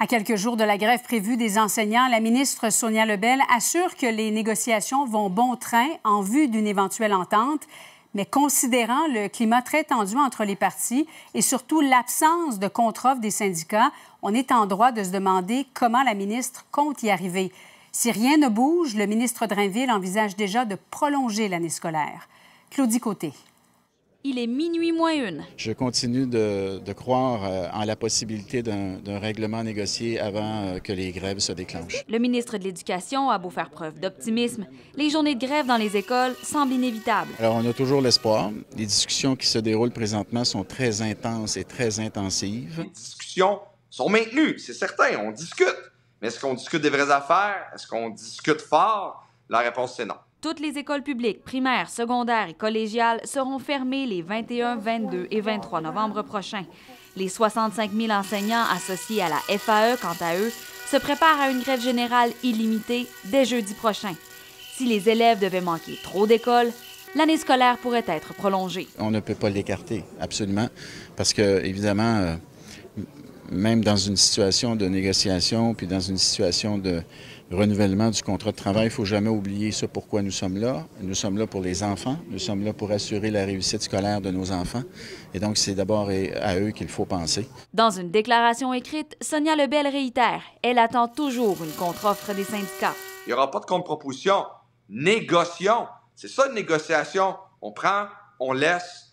À quelques jours de la grève prévue des enseignants, la ministre Sonia Lebel assure que les négociations vont bon train en vue d'une éventuelle entente, mais considérant le climat très tendu entre les partis et surtout l'absence de contre-offre des syndicats, on est en droit de se demander comment la ministre compte y arriver. Si rien ne bouge, le ministre Drainville envisage déjà de prolonger l'année scolaire. Claudie Côté il est minuit moins une. Je continue de, croire euh, en la possibilité d'un règlement négocié avant euh, que les grèves se déclenchent. Le ministre de l'Éducation a beau faire preuve d'optimisme, les journées de grève dans les écoles semblent inévitables. Alors, on a toujours l'espoir. Les discussions qui se déroulent présentement sont très intenses et très intensives. Les discussions sont maintenues, c'est certain, on discute. Mais est-ce qu'on discute des vraies affaires? Est-ce qu'on discute fort? La réponse, c'est non. Toutes les écoles publiques, primaires, secondaires et collégiales seront fermées les 21, 22 et 23 novembre prochains. Les 65 000 enseignants associés à la FAE, quant à eux, se préparent à une grève générale illimitée dès jeudi prochain. Si les élèves devaient manquer trop d'écoles, l'année scolaire pourrait être prolongée. On ne peut pas l'écarter, absolument, parce que, évidemment, euh, même dans une situation de négociation, puis dans une situation de renouvellement du contrat de travail, il ne faut jamais oublier ce pourquoi nous sommes là. Nous sommes là pour les enfants, nous sommes là pour assurer la réussite scolaire de nos enfants. Et donc, c'est d'abord à eux qu'il faut penser. Dans une déclaration écrite, Sonia Lebel réitère, elle attend toujours une contre-offre des syndicats. Il n'y aura pas de contre-proposition. Négocions. C'est ça, une négociation. On prend, on laisse,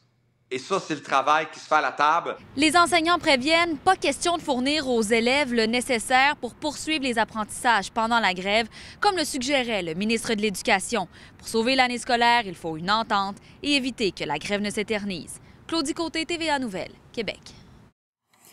et ça, c'est le travail qui se fait à la table. Les enseignants préviennent, pas question de fournir aux élèves le nécessaire pour poursuivre les apprentissages pendant la grève, comme le suggérait le ministre de l'Éducation. Pour sauver l'année scolaire, il faut une entente et éviter que la grève ne s'éternise. Claudie Côté, TVA Nouvelle, Québec.